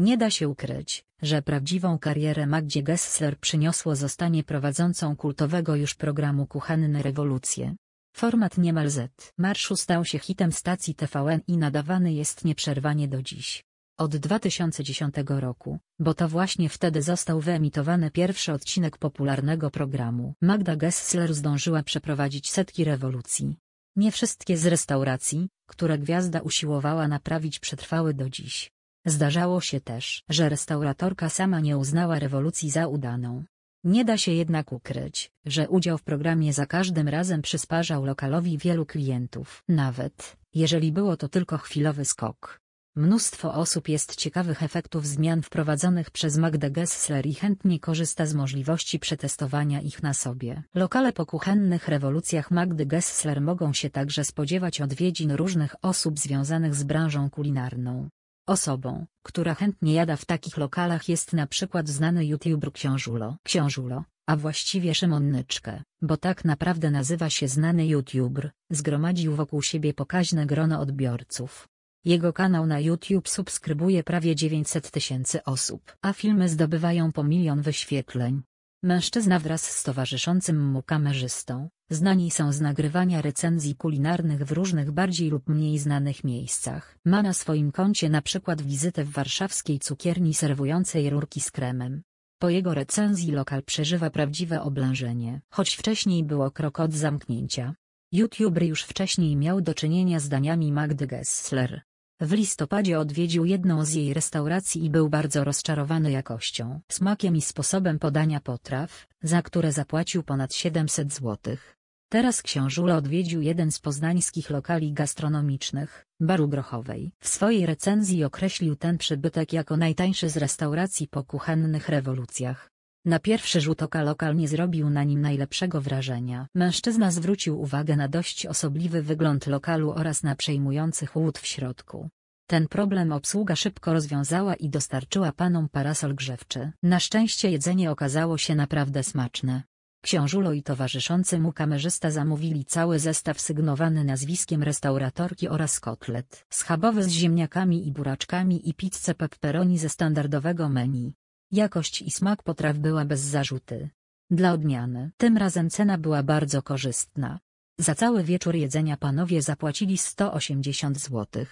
Nie da się ukryć, że prawdziwą karierę Magdzie Gessler przyniosło zostanie prowadzącą kultowego już programu Kuchenne Rewolucje. Format niemal Z marszu stał się hitem stacji TVN i nadawany jest nieprzerwanie do dziś. Od 2010 roku, bo to właśnie wtedy został wyemitowany pierwszy odcinek popularnego programu. Magda Gessler zdążyła przeprowadzić setki rewolucji. Nie wszystkie z restauracji, które gwiazda usiłowała naprawić przetrwały do dziś. Zdarzało się też, że restauratorka sama nie uznała rewolucji za udaną. Nie da się jednak ukryć, że udział w programie za każdym razem przysparzał lokalowi wielu klientów, nawet jeżeli było to tylko chwilowy skok. Mnóstwo osób jest ciekawych efektów zmian wprowadzonych przez Magdę Gessler i chętnie korzysta z możliwości przetestowania ich na sobie. Lokale po kuchennych rewolucjach Magdy Gessler mogą się także spodziewać odwiedzin różnych osób związanych z branżą kulinarną. Osobą, która chętnie jada w takich lokalach jest na przykład znany youtuber Książulo. Książulo, a właściwie Szymonnyczkę, bo tak naprawdę nazywa się znany youtuber, zgromadził wokół siebie pokaźne grono odbiorców. Jego kanał na YouTube subskrybuje prawie 900 tysięcy osób, a filmy zdobywają po milion wyświetleń. Mężczyzna wraz z towarzyszącym mu kamerzystą, Znani są z nagrywania recenzji kulinarnych w różnych bardziej lub mniej znanych miejscach. Ma na swoim koncie na przykład wizytę w warszawskiej cukierni serwującej rurki z kremem. Po jego recenzji lokal przeżywa prawdziwe oblężenie. Choć wcześniej było krok od zamknięcia. YouTuber już wcześniej miał do czynienia z daniami Magdy Gessler. W listopadzie odwiedził jedną z jej restauracji i był bardzo rozczarowany jakością, smakiem i sposobem podania potraw, za które zapłacił ponad 700 złotych. Teraz książula odwiedził jeden z poznańskich lokali gastronomicznych, Baru Grochowej. W swojej recenzji określił ten przybytek jako najtańszy z restauracji po kuchennych rewolucjach. Na pierwszy rzut oka lokal nie zrobił na nim najlepszego wrażenia. Mężczyzna zwrócił uwagę na dość osobliwy wygląd lokalu oraz na przejmujący chłód w środku. Ten problem obsługa szybko rozwiązała i dostarczyła panom parasol grzewczy. Na szczęście jedzenie okazało się naprawdę smaczne. Książulo i towarzyszący mu kamerzysta zamówili cały zestaw sygnowany nazwiskiem restauratorki oraz kotlet schabowy z ziemniakami i buraczkami i pizzę pepperoni ze standardowego menu. Jakość i smak potraw była bez zarzuty. Dla odmiany tym razem cena była bardzo korzystna. Za cały wieczór jedzenia panowie zapłacili 180 zł.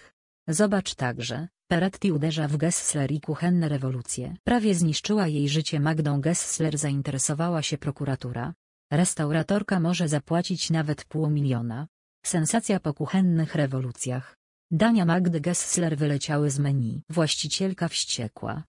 Zobacz także, Peretti uderza w Gessler i kuchenne rewolucje. Prawie zniszczyła jej życie Magdą Gessler zainteresowała się prokuratura. Restauratorka może zapłacić nawet pół miliona. Sensacja po kuchennych rewolucjach. Dania Magdy Gessler wyleciały z menu. Właścicielka wściekła.